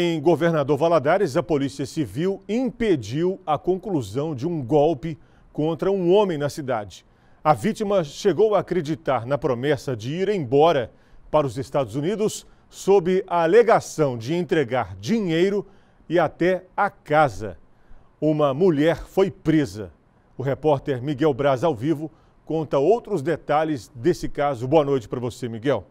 Em Governador Valadares, a Polícia Civil impediu a conclusão de um golpe contra um homem na cidade. A vítima chegou a acreditar na promessa de ir embora para os Estados Unidos sob a alegação de entregar dinheiro e até a casa. Uma mulher foi presa. O repórter Miguel Braz, ao vivo, conta outros detalhes desse caso. Boa noite para você, Miguel.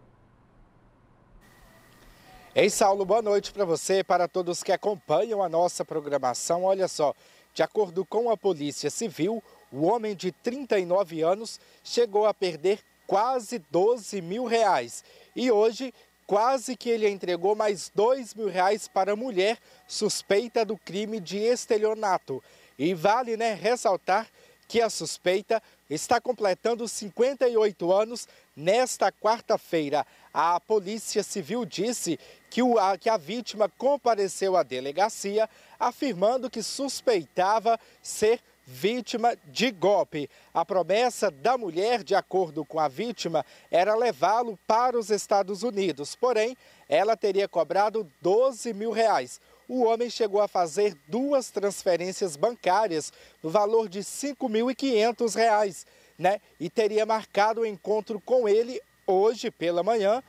Ei, Saulo, boa noite para você, e para todos que acompanham a nossa programação. Olha só, de acordo com a Polícia Civil, o homem de 39 anos chegou a perder quase 12 mil reais. E hoje, quase que ele entregou mais 2 mil reais para a mulher suspeita do crime de estelionato. E vale né, ressaltar que a suspeita está completando 58 anos nesta quarta-feira. A Polícia Civil disse que, o, a, que a vítima compareceu à delegacia afirmando que suspeitava ser vítima de golpe. A promessa da mulher, de acordo com a vítima, era levá-lo para os Estados Unidos, porém, ela teria cobrado 12 mil reais o homem chegou a fazer duas transferências bancárias no valor de R$ 5.500, né? E teria marcado o um encontro com ele hoje pela manhã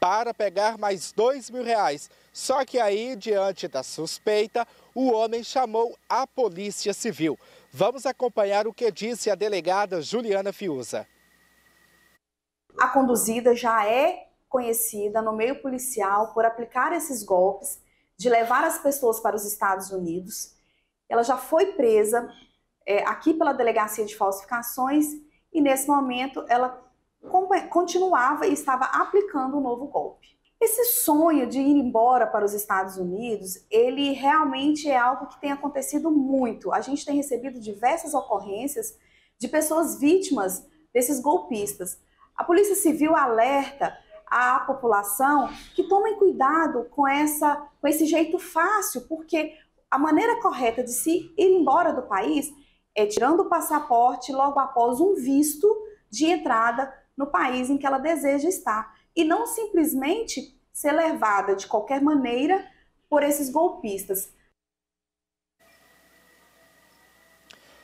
para pegar mais dois mil reais. Só que aí, diante da suspeita, o homem chamou a Polícia Civil. Vamos acompanhar o que disse a delegada Juliana Fiuza. A conduzida já é conhecida no meio policial por aplicar esses golpes de levar as pessoas para os Estados Unidos. Ela já foi presa é, aqui pela Delegacia de Falsificações e, nesse momento, ela continuava e estava aplicando um novo golpe. Esse sonho de ir embora para os Estados Unidos, ele realmente é algo que tem acontecido muito. A gente tem recebido diversas ocorrências de pessoas vítimas desses golpistas. A Polícia Civil alerta a população que tomem cuidado com, essa, com esse jeito fácil, porque a maneira correta de se ir embora do país é tirando o passaporte logo após um visto de entrada no país em que ela deseja estar. E não simplesmente ser levada de qualquer maneira por esses golpistas.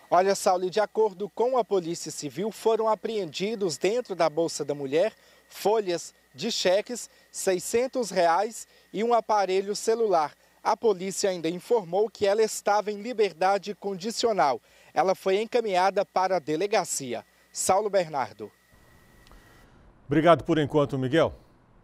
Olha, Saulo, de acordo com a Polícia Civil, foram apreendidos dentro da Bolsa da Mulher folhas de cheques, 600 reais e um aparelho celular. A polícia ainda informou que ela estava em liberdade condicional. Ela foi encaminhada para a delegacia. Saulo Bernardo. Obrigado por enquanto, Miguel.